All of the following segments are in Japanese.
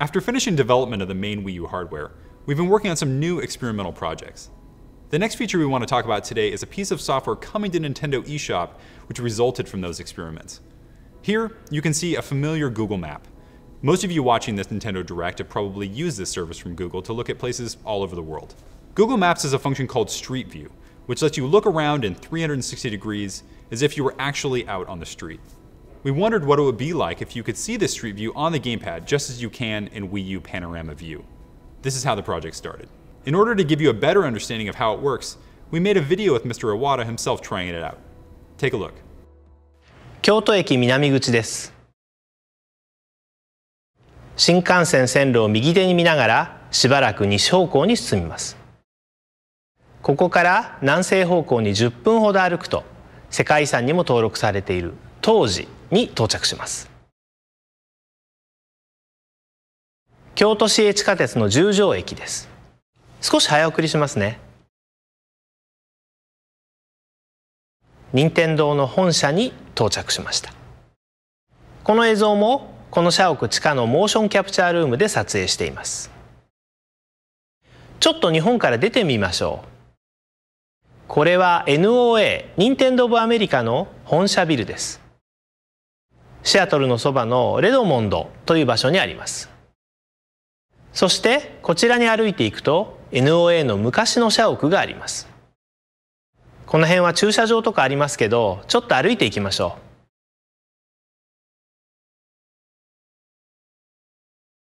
After finishing development of the main Wii U hardware, we've been working on some new experimental projects. The next feature we want to talk about today is a piece of software coming to Nintendo eShop which resulted from those experiments. Here, you can see a familiar Google map. Most of you watching this Nintendo Direct have probably used this service from Google to look at places all over the world. Google Maps has a function called Street View, which lets you look around in 360 degrees as if you were actually out on the street we wondered what it would be like if you could see this Street View on the gamepad just as you can in Wii U Panorama View. This is how the project started. In order to give you a better understanding of how it works, we made a video with Mr. Iwata himself trying it out. Take a look. 京都駅南口です。新幹線線路を右手に見ながらしばらく西方向に進みますここから南西方向に10分ほど歩くと世界遺産にも登録されている当時に到着します京都市営地下鉄の十条駅です少し早送りしますね任天堂の本社に到着しましたこの映像もこの社屋地下のモーションキャプチャールームで撮影していますちょっと日本から出てみましょうこれは NOA 任天堂部アメリカの本社ビルですシアトルのそばのレドモンドという場所にありますそしてこちらに歩いていくと NOA の昔の社屋がありますこの辺は駐車場とかありますけどちょっと歩いていきましょ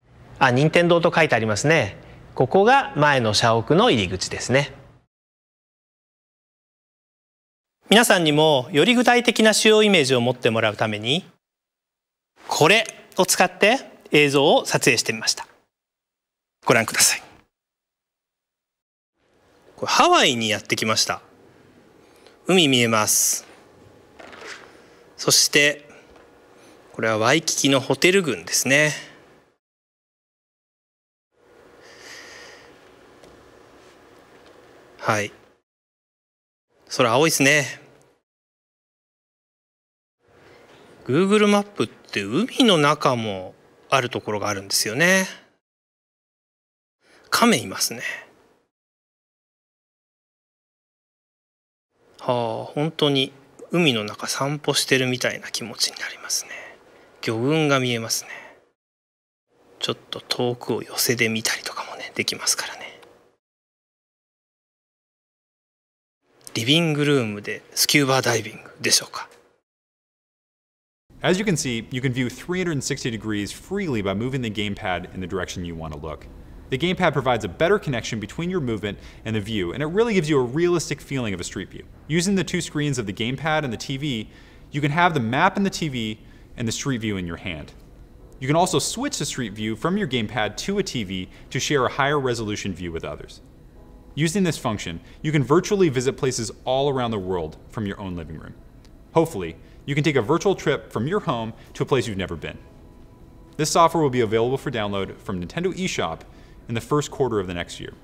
うあ、任天堂と書いてありますねここが前の社屋の入り口ですね皆さんにもより具体的な主要イメージを持ってもらうためにこれを使って映像を撮影してみましたご覧くださいこれハワイにやってきました海見えますそしてこれはワイキキのホテル群ですねはい空青いですね Google マップって海の中もあるところがあるんですよね亀いますねはあ本当に海の中散歩してるみたいな気持ちになりますね魚群が見えますねちょっと遠くを寄せで見たりとかもねできますからねリビングルームでスキューバーダイビングでしょうか As you can see, you can view 360 degrees freely by moving the gamepad in the direction you want to look. The gamepad provides a better connection between your movement and the view, and it really gives you a realistic feeling of a street view. Using the two screens of the gamepad and the TV, you can have the map in the TV and the street view in your hand. You can also switch the street view from your gamepad to a TV to share a higher resolution view with others. Using this function, you can virtually visit places all around the world from your own living room. Hopefully, you can take a virtual trip from your home to a place you've never been. This software will be available for download from Nintendo eShop in the first quarter of the next year.